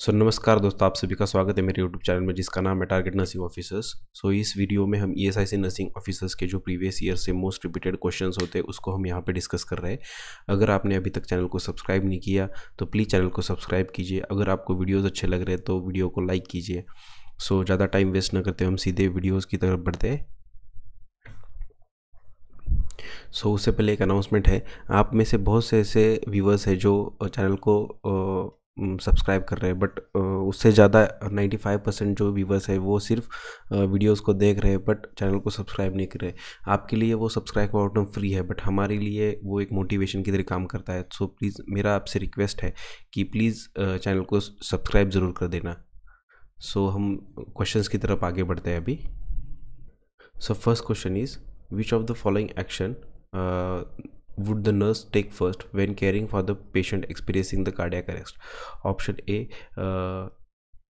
सो so, नमस्कार दोस्तों आप सभी का स्वागत है मेरे यूट्यूब चैनल में जिसका नाम है टारगेट नर्सिंग ऑफिसर्स सो इस वीडियो में हम E S I nursing officers के जो प्रीवियस ईयर से मोस्ट रिपीटेड क्वेश्चंस होते हैं उसको हम यहाँ पे डिस्कस कर रहे हैं अगर आपने अभी तक चैनल को सब्सक्राइब नहीं किया तो प्लीज़ चैनल को सब्सक्राइब कीजिए अगर आपको वीडियोज़ अच्छे लग रहे हैं तो वीडियो को लाइक कीजिए सो so, ज़्यादा टाइम वेस्ट ना करते हम सीधे वीडियोज़ की तरफ बढ़ते हैं सो so, उससे पहले एक अनाउंसमेंट है आप में से बहुत से ऐसे व्यूवर्स हैं जो चैनल को सब्सक्राइब कर रहे हैं बट उससे ज़्यादा 95 परसेंट जो व्यूवर्स है वो सिर्फ वीडियोस को देख रहे हैं बट चैनल को सब्सक्राइब नहीं कर रहे आपके लिए वो सब्सक्राइब का बटन फ्री है बट हमारे लिए वो एक मोटिवेशन की तरह काम करता है सो प्लीज़ मेरा आपसे रिक्वेस्ट है कि प्लीज़ चैनल को सब्सक्राइब ज़रूर कर देना सो so, हम क्वेश्चन की तरफ आगे बढ़ते हैं अभी so first question is which of the following action would the nurse take first when caring for the patient experiencing the cardiac arrest? Option A uh,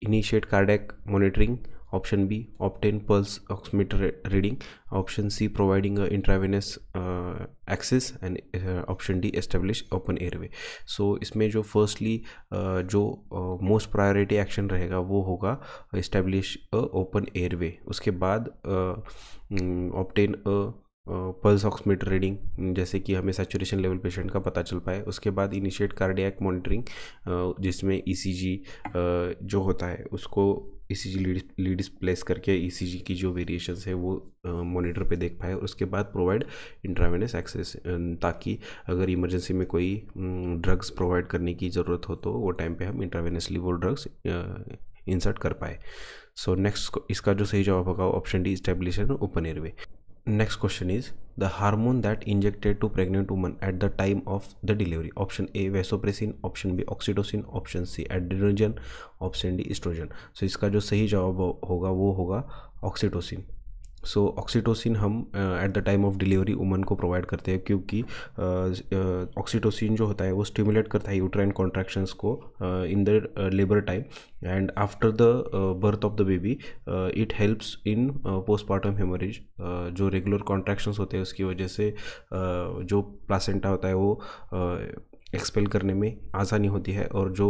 initiate cardiac monitoring. Option B obtain pulse oximeter reading. Option C providing a intravenous uh, access and uh, option D establish open airway. So isme jo firstly uh, jo uh, most priority action rahega wo hoga establish a open airway. uske उसके बाद obtain a pulse oximeter reading जैसे कि हमें saturation level patient का पता चल पाए उसके बाद इनिशिएट कार्डियक मॉनिटरिंग जिसमें ईसीजी e जो होता है उसको ईसीजी लीड लीड प्लेस करके ईसीजी e की जो वेरिएशंस है वो मॉनिटर पे देख पाए उसके बाद प्रोवाइड इंट्रावेनस एक्सेस ताकि अगर इमरजेंसी में कोई ड्रग्स प्रोवाइड करने की ज़रूरत हो तो वो टाइम पे हम इंट्रावेनसली वो ड्रग्स इंसर्ट कर पाए सो so नेक्स्ट इसका जो सही जवाब होगा option D establishing open airway next question is the hormone that injected to pregnant woman at the time of the delivery option a vasopressin option b oxytocin option c androgen option D estrogen so इसका जो सही जवाब होगा वो होगा oxytocin so oxytocin हम at the time of delivery woman को provide करते हैं क्योंकि ऑक्सीटोसिन uh, जो होता है वो स्टिमुलेट करता है यूट्राइन कॉन्ट्रैक्शंस को in the labour time and after the birth of the baby it helps in postmortem haemorrhage जो रेगुलर कॉन्ट्रैक्शंस होते हैं उसकी वजह से uh, जो प्लासेंटा होता है वो uh, एक्सपेल करने में आसानी होती है और जो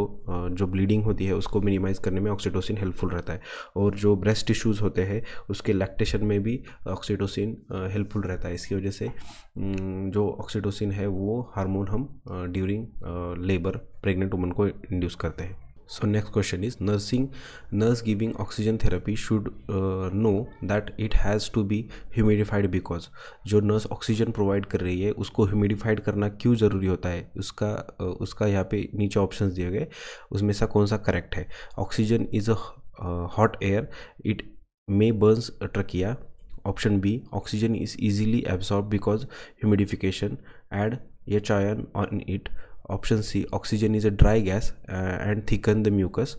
जो ब्लीडिंग होती है उसको मिनिमाइज़ करने में ऑक्सीटोसिन हेल्पफुल रहता है और जो ब्रेस्ट टिश्यूज़ होते हैं उसके लैक्टेशन में भी ऑक्सीटोसिन हेल्पफुल रहता है इसकी वजह से जो ऑक्सीटोसिन है वो हार्मोन हम ड्यूरिंग लेबर प्रेग्नेंट वुमन को इंड्यूस करते हैं so next question is nursing nurse giving oxygen therapy should know that it has to be humidified because जो नर्स ऑक्सीजन प्रोवाइड कर रही है उसको ह्यूमिडिफाइड करना क्यों ज़रूरी होता है उसका uh, उसका यहाँ पे नीचे ऑप्शन दिए गए उसमें सा कौन सा करेक्ट है oxygen is a hot air it may burns trachea option B oxygen is easily absorb because humidification add H ion on it option C oxygen is a dry gas and thicken the mucus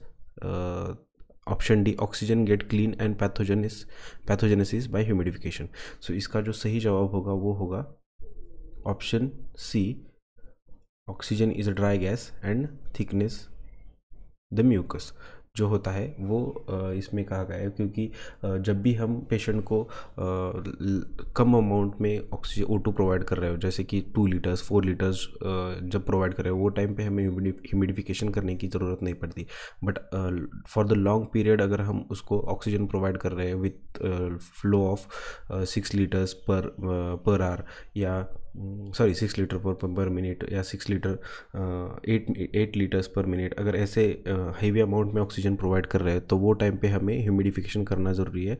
option D oxygen get clean and pathogens pathogenesis by humidification so इसका जो सही जवाब होगा वो होगा option C oxygen is a dry gas and thickness the mucus जो होता है वो इसमें कहा गया है क्योंकि जब भी हम पेशेंट को कम अमाउंट में ऑक्सीजन ओ टू प्रोवाइड कर रहे हो जैसे कि टू लीटर्स फोर लीटर्स जब प्रोवाइड कर रहे हो वो टाइम पे हमें ह्यूमिडिफिकेशन करने की ज़रूरत नहीं पड़ती but for the long period अगर हम उसको ऑक्सीजन प्रोवाइड कर रहे हैं with flow of six litres per per are या सॉरी सिक्स लीटर पर पर मिनट या six litre eight eight litres per minute अगर ऐसे हैवी अमाउंट में ऑक्सीजन प्रोवाइड कर रहे हैं तो वो टाइम पे हमें ह्यूमिडिफिकेशन करना ज़रूरी है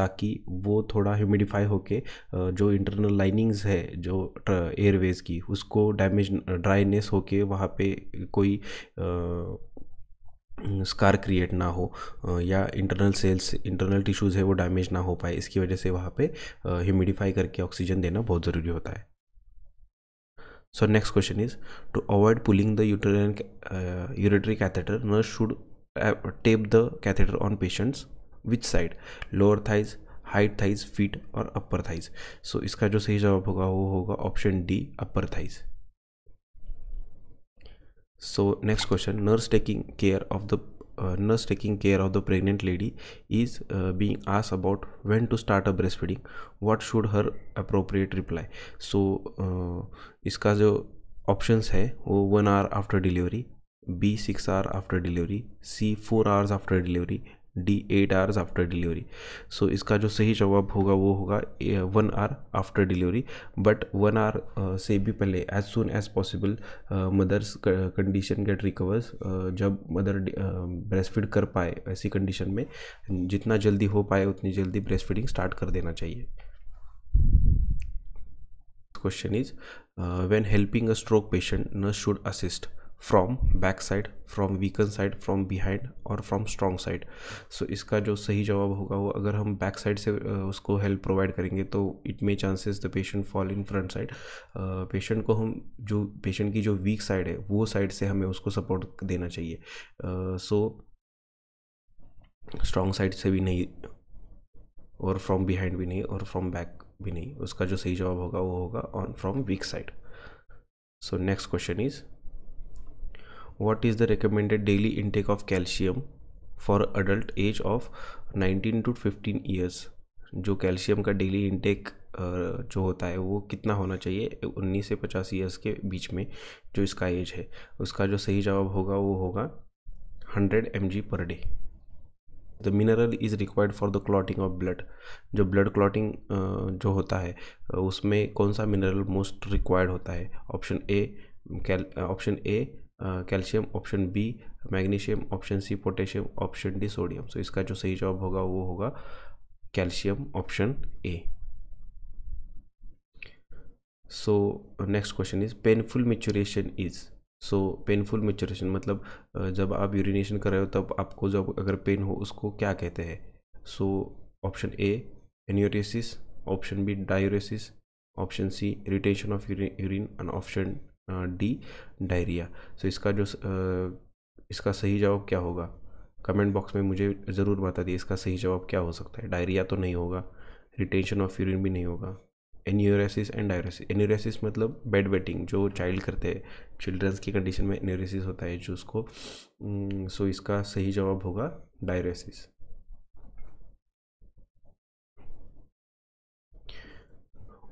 ताकि वो थोड़ा ह्यूमिडिफाई होके जो इंटरनल लाइनिंग्स है जो एयरवेज की उसको डैमेज ड्राइनेस होके वहाँ पे कोई स्कार क्रिएट ना हो या इंटरनल सेल्स इंटरनल टिश्यूज़ है वो डैमेज ना हो पाए इसकी वजह से वहाँ पे ह्यूमिडिफाई करके ऑक्सीजन देना बहुत ज़रूरी होता है so next question is to avoid pulling the uterine urinary catheter nurse should tape the catheter on patients which side lower thighs height thighs feet और अपर थाइज सो इसका जो सही जवाब होगा वो होगा option D upper thighs so next question nurse taking care of the uh, nurse taking care of the pregnant lady is uh, being asked about when to start a breastfeeding what should her appropriate reply so uh, इसका जो options है वो one hour after delivery B six hour after delivery C four hours after delivery D eight hours after delivery so इसका जो सही जवाब होगा वो होगा one hour after delivery but one hour से भी पहले as soon as possible mother's condition get recovers जब मदर ब्रेस्ट फीड कर पाए ऐसी कंडीशन में जितना जल्दी हो पाए उतनी जल्दी ब्रेस्ट फीडिंग स्टार्ट कर देना चाहिए question is when helping a stroke patient nurse should assist from back side from weaken side from behind और फ्रॉम स्ट्रॉन्ग साइड सो इसका जो सही जवाब होगा वो अगर हम बैक साइड से उसको हेल्प प्रोवाइड करेंगे तो it may chances the patient fall in front side patient को हम जो पेशेंट की जो वीक साइड है वो साइड से हमें उसको सपोर्ट देना चाहिए सो स्ट्रॉन्ग साइड से भी नहीं और फ्रॉम बिहाइंड भी नहीं और फ्रॉम बैक भी नहीं उसका जो सही जवाब होगा वो होगा on from weak side so next question is what is the recommended daily intake of calcium for adult age of 19 to 15 years जो कैल्शियम का डेली इंटेक जो होता है वो कितना होना चाहिए 19 से 50 ईयर्स के बीच में जो इसका एज है उसका जो सही जवाब होगा वो होगा 100 M per day the mineral is required for the clotting of blood जो ब्लड क्लॉटिंग जो होता है उसमें कौन सा मिनरल मोस्ट रिक्वायर्ड होता है option A option A calcium option B magnesium option C potassium option D sodium so इसका जो सही जवाब होगा वो होगा calcium option A so next question is painful maturation is so painful maturation मतलब जब आप यूरिनेशन कर रहे हो तब आपको जब अगर पेन हो उसको क्या कहते हैं so option A enuresis option B diuresis option C retention of urine and option D diarrhoea so तो इसका जो इसका सही जवाब क्या होगा कमेंट बॉक्स में मुझे ज़रूर बता दिए इसका सही जवाब क्या हो सकता है डायरिया तो नहीं होगा रिटेंशन ऑफ यूरिन भी नहीं होगा एन्यूरेसिस एंड डायरेसिस एन्यूरेसिस मतलब बेड वेटिंग जो चाइल्ड करते हैं चिल्ड्रंस की कंडीशन में एन्यूरेसिस होता है जो उसको सो इसका सही जवाब होगा diuresis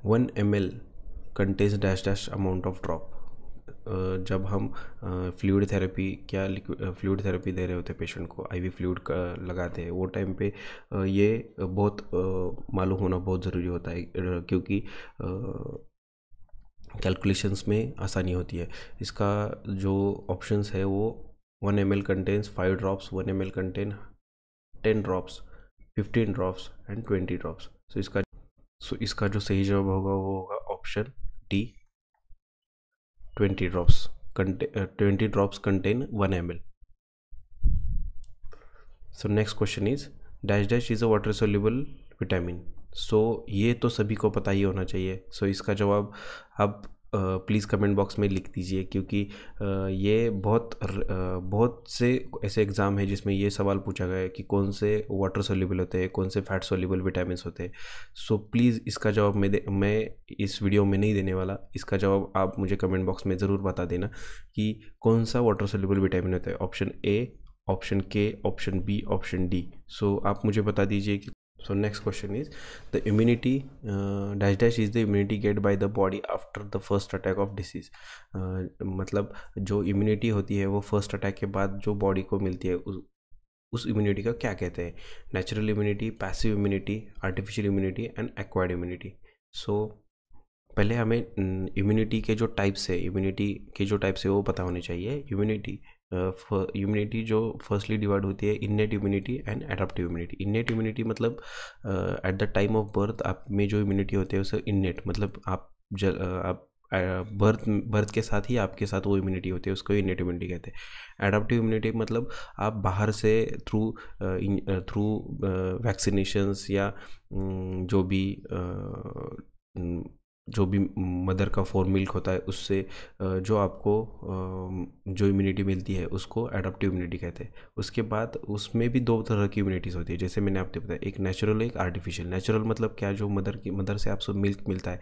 one M L contains dash dash amount of drop जब हम फ्लूड थेरेपी क्या फ्लूड थेरेपी दे रहे होते हैं पेशेंट को आईवी फ्लूड लगाते हैं वो टाइम पे ये बहुत मालूम होना बहुत ज़रूरी होता है क्योंकि कैलकुलेशंस में आसानी होती है इसका जो ऑप्शंस है वो one M L contains five drops one M L contain ten drops fifteen drops and twenty drops so इसका सो इसका जो सही जवाब होगा वो होगा option D 20 drops Contain, uh, 20 drops contain 1 ml so next question is dash dash is a water soluble vitamin so ये तो सभी को पता ही होना चाहिए सो so, इसका जवाब आप प्लीज़ कमेंट बॉक्स में लिख दीजिए क्योंकि ये बहुत बहुत से ऐसे एग्ज़ाम है जिसमें ये सवाल पूछा गया है कि कौन से वाटर सोल्यूबल होते हैं कौन से फैट सोल्यूबल विटामिन होते हैं सो प्लीज़ इसका जवाब मैं दे मैं इस वीडियो में नहीं देने वाला इसका जवाब आप मुझे कमेंट बॉक्स में ज़रूर बता देना कि कौन सा वाटर सोल्यूबल विटामिन होता है ऑप्शन ए ऑप्शन के option B option D so आप मुझे बता दीजिए कि so next question is the immunity uh, dash dash is the immunity get by the body after the first attack of disease uh, मतलब जो immunity होती है वो first attack के बाद जो body को मिलती है उस उस immunity का क्या कहते हैं natural immunity passive immunity artificial immunity and acquired immunity so पहले हमें इम्यूनिटी के जो टाइप्स है इम्यूनिटी के जो टाइप्स है वो पता होने चाहिए इम्यूनिटी इम्यूनिटी जो फर्स्टली डिवाइड होती है innate immunity and adaptive immunity innate immunity मतलब at the time of birth आप में जो इम्यूनिटी होती है उसे इननेट मतलब आप जल आप बर्थ बर्थ के साथ ही आपके साथ वो इम्यूनिटी होती है उसको इनेट इम्यूनिटी कहते हैं एडाप्टिव इम्यूनिटी मतलब आप बाहर से थ्रू थ्रू वैक्सीनेशंस या जो भी जो भी मदर का फोर मिल्क होता है उससे जो आपको जो इम्यूनिटी मिलती है उसको एडाप्टिव इम्यूनिटी कहते हैं उसके बाद उसमें भी दो तरह की इम्यूनिटीज़ होती है जैसे मैंने आपको बताया एक नेचुरल एक आर्टिफिशियल नेचुरल मतलब क्या जो मदर की मदर से आपको मिल्क मिलता है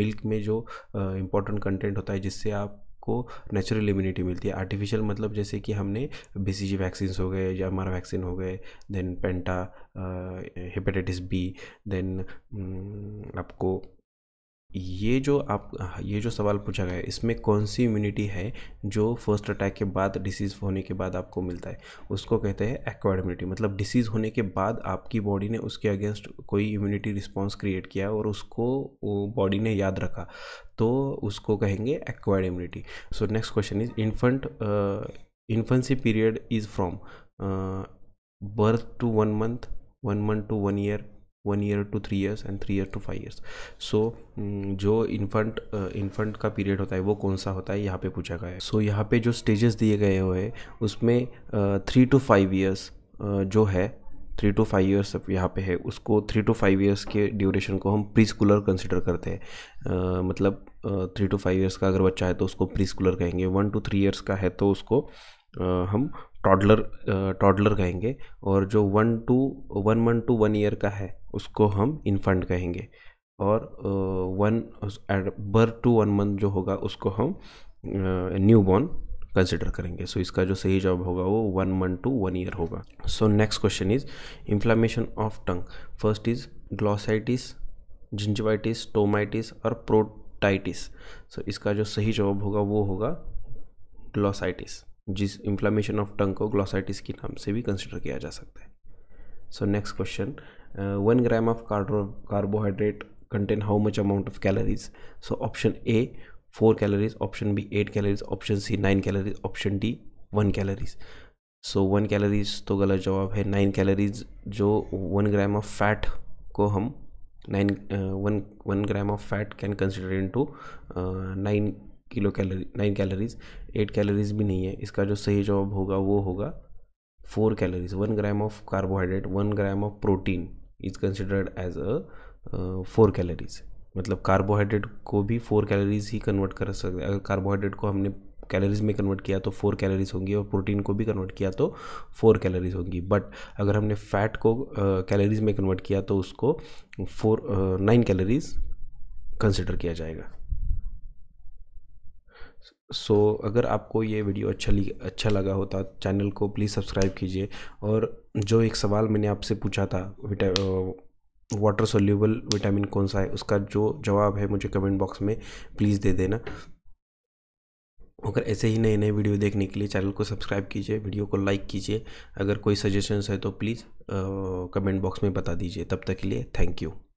मिल्क में जो इंपॉर्टेंट कंटेंट होता है जिससे आप आपको नेचुरल इम्यूनिटी मिलती है आर्टिफिशियल मतलब जैसे कि हमने बी सी जी वैक्सीन हो गए या हमारा वैक्सीन हो गए then penta hepatitis B then आपको ये जो आप ये जो सवाल पूछा गया है इसमें कौन सी इम्यूनिटी है जो फर्स्ट अटैक के बाद डिसीज़ होने के बाद आपको मिलता है उसको कहते हैं एक्वायर्ड इम्यूनिटी मतलब डिसीज़ होने के बाद आपकी बॉडी ने उसके अगेंस्ट कोई इम्यूनिटी रिस्पॉन्स क्रिएट किया और उसको बॉडी ने याद रखा तो उसको कहेंगे acquired immunity so next question is infant infancy period is from birth to one month one month to one year one year to three years and three year to five years so जो infant infant का period होता है वो कौन सा होता है यहाँ पे पूछा गया है सो यहाँ पे जो स्टेजेस दिए गए हुए हैं उसमें थ्री टू फाइव ईयर्स जो है थ्री टू फाइव ईयर्स यहाँ पे है उसको थ्री टू फाइव ईयर्स के ड्यूरेशन को हम प्री स्कूलर कंसिडर करते हैं uh, मतलब थ्री टू फाइव ईयर्स का अगर बच्चा है तो उसको प्री स्कूलर कहेंगे वन टू थ्री ईयर्स का है तो उसको uh, हम टॉडलर टॉडलर कहेंगे और जो one to one month to one year का है उसको हम इनफंड कहेंगे और one birth to one month जो होगा उसको हम न्यू बॉर्न कंसिडर करेंगे सो so, इसका जो सही जवाब होगा वो one month to one year होगा so next question is inflammation of tongue first is glossitis gingivitis stomatitis और प्रोटाइटिस सो इसका जो सही जवाब होगा वो होगा ग्लॉसाइटिस जिस इन्फ्लामेशन ऑफ टंग को ग्लॉसाइटिस के नाम से भी कंसिडर किया जा सकता है so next question one gram of carbohydrate contain how much amount of calories so option A four calories option B eight calories option C nine calories option D one calories so one calories तो गलत जवाब है nine calories जो one gram of fat को हम nine one one gram of fat can consider into nine kilo calorie nine calories eight calories भी नहीं है इसका जो सही जवाब होगा वो होगा four calories one gram of carbohydrate one gram of protein is considered as a four calories मतलब कार्बोहाइड्रेट को भी फोर कैलोरीज ही कन्वर्ट कर सकते अगर कार्बोहाइड्रेट को हमने कैलोरीज में कन्वर्ट किया तो फोर कैलोरीज होंगी और प्रोटीन को भी कन्वर्ट किया तो फोर कैलोरीज होंगी बट अगर हमने फैट को कैलोरीज uh, में कन्वर्ट किया तो उसको फोर नाइन कैलोरीज कंसिडर किया जाएगा सो so, अगर आपको ये वीडियो अच्छा अच्छा लगा होता तो चैनल को प्लीज़ सब्सक्राइब कीजिए और जो एक सवाल मैंने आपसे पूछा था विटा वाटर सोल्यूबल विटामिन कौन सा है उसका जो जवाब है मुझे कमेंट बॉक्स में प्लीज़ दे देना अगर ऐसे ही नए नए वीडियो देखने के लिए चैनल को सब्सक्राइब कीजिए वीडियो को लाइक कीजिए अगर कोई सजेशंस है तो प्लीज़ कमेंट बॉक्स में बता दीजिए तब तक के लिए थैंक यू